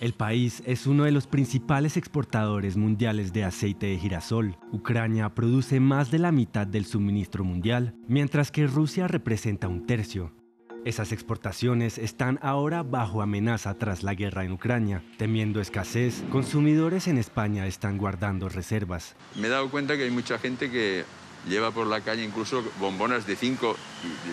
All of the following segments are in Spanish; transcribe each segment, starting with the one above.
El país es uno de los principales exportadores mundiales de aceite de girasol. Ucrania produce más de la mitad del suministro mundial, mientras que Rusia representa un tercio. Esas exportaciones están ahora bajo amenaza tras la guerra en Ucrania. Temiendo escasez, consumidores en España están guardando reservas. Me he dado cuenta que hay mucha gente que lleva por la calle incluso bombonas de 5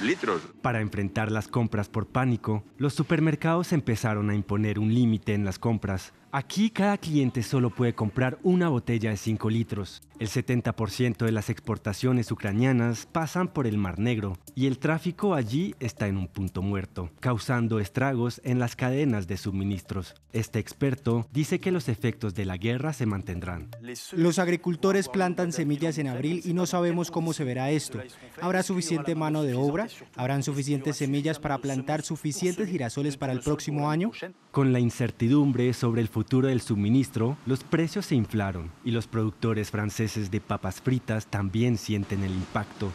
litros. Para enfrentar las compras por pánico, los supermercados empezaron a imponer un límite en las compras. Aquí cada cliente solo puede comprar una botella de 5 litros. El 70% de las exportaciones ucranianas pasan por el Mar Negro y el tráfico allí está en un punto muerto, causando estragos en las cadenas de suministros. Este experto dice que los efectos de la guerra se mantendrán. Los agricultores plantan semillas en abril y no sabemos cómo se verá esto. ¿Habrá suficiente mano de obra? ¿Habrán suficientes semillas para plantar suficientes girasoles para el próximo año? Con la incertidumbre sobre el futuro del suministro, los precios se inflaron y los productores franceses de papas fritas también sienten el impacto.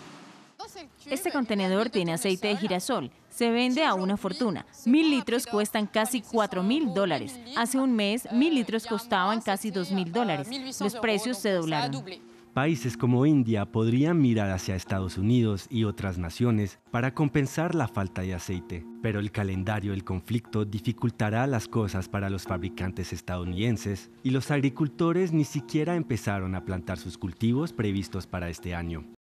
Este contenedor tiene aceite de girasol. Se vende a una fortuna. Mil litros cuestan casi cuatro mil dólares. Hace un mes, mil litros costaban casi dos mil dólares. Los precios se doblaron. Países como India podrían mirar hacia Estados Unidos y otras naciones para compensar la falta de aceite, pero el calendario del conflicto dificultará las cosas para los fabricantes estadounidenses y los agricultores ni siquiera empezaron a plantar sus cultivos previstos para este año.